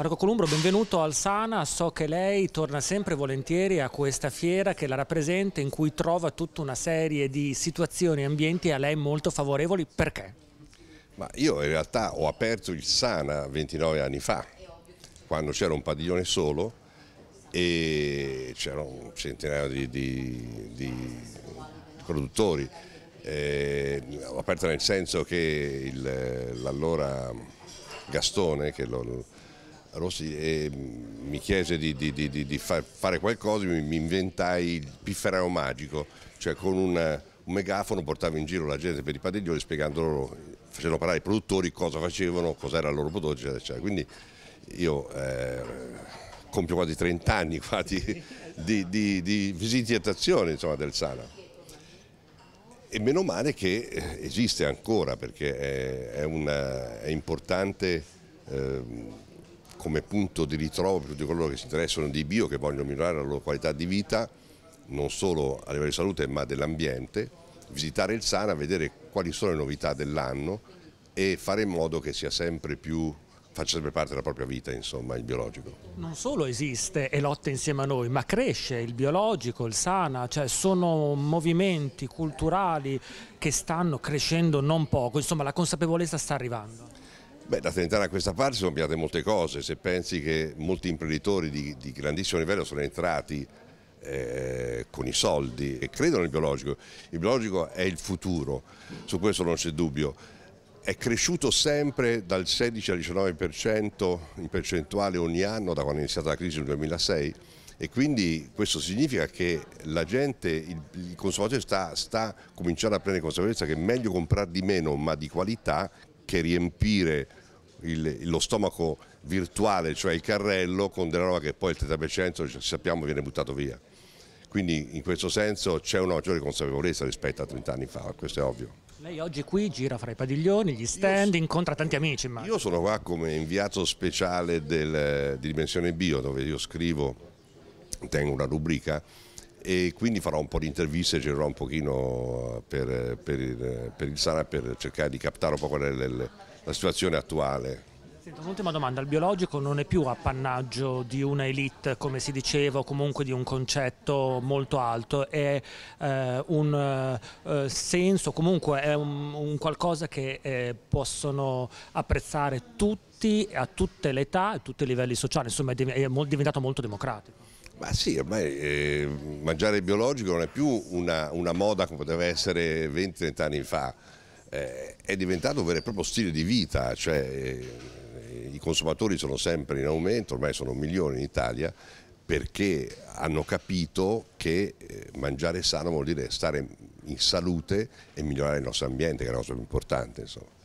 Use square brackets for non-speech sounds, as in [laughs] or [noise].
Marco Columbro, benvenuto al Sana, so che lei torna sempre volentieri a questa fiera che la rappresenta in cui trova tutta una serie di situazioni e ambienti a lei molto favorevoli, perché? Ma io in realtà ho aperto il Sana 29 anni fa, quando c'era un padiglione solo e c'era un centinaio di, di, di produttori, eh, ho aperto nel senso che l'allora Gastone, che lo, Rossi mi chiese di, di, di, di far, fare qualcosa, mi, inventai il pifferaio magico, cioè con una, un megafono portavo in giro la gente per i padiglioni spiegando loro, facendo parlare i produttori cosa facevano, cos'era il loro prodotto, eccetera, Quindi io eh, compio quasi 30 anni [laughs] quasi, di, di, di visitazione insomma, del Sana. E meno male che eh, esiste ancora perché è, è, una, è importante eh, come punto di ritrovo per tutti coloro che si interessano di bio, che vogliono migliorare la loro qualità di vita, non solo a livello di salute ma dell'ambiente, visitare il Sana, vedere quali sono le novità dell'anno e fare in modo che sia sempre più faccia sempre parte della propria vita, insomma, il biologico. Non solo esiste e lotta insieme a noi, ma cresce il biologico, il sana, cioè sono movimenti culturali che stanno crescendo non poco, insomma la consapevolezza sta arrivando. Beh, da Trentana a questa parte sono cambiate molte cose, se pensi che molti imprenditori di, di grandissimo livello sono entrati eh, con i soldi e credono nel biologico, il biologico è il futuro, su questo non c'è dubbio, è cresciuto sempre dal 16 al 19% in percentuale ogni anno da quando è iniziata la crisi nel 2006 e quindi questo significa che la gente, il, il consumatore sta, sta cominciando a prendere consapevolezza che è meglio comprare di meno ma di qualità che riempire il, lo stomaco virtuale, cioè il carrello, con della roba che poi il tetabecento sappiamo viene buttato via. Quindi in questo senso c'è una maggiore consapevolezza rispetto a 30 anni fa, questo è ovvio. Lei oggi qui gira fra i padiglioni, gli stand, io, incontra tanti amici. Immagino. Io sono qua come inviato speciale del, di Dimensione Bio, dove io scrivo, tengo una rubrica e quindi farò un po' di interviste, girerò un pochino per, per, per il Sara per cercare di captare un po' qual è il la situazione attuale. un'ultima domanda, il biologico non è più appannaggio di una elite come si diceva o comunque di un concetto molto alto, è eh, un eh, senso, comunque è un, un qualcosa che eh, possono apprezzare tutti a tutte le età, a tutti i livelli sociali, insomma è, è diventato molto democratico. Ma sì, ormai eh, mangiare biologico non è più una, una moda come poteva essere 20-30 anni fa eh, è diventato un vero e proprio stile di vita, cioè, eh, i consumatori sono sempre in aumento, ormai sono milioni in Italia, perché hanno capito che eh, mangiare sano vuol dire stare in salute e migliorare il nostro ambiente, che è la cosa più importante. Insomma.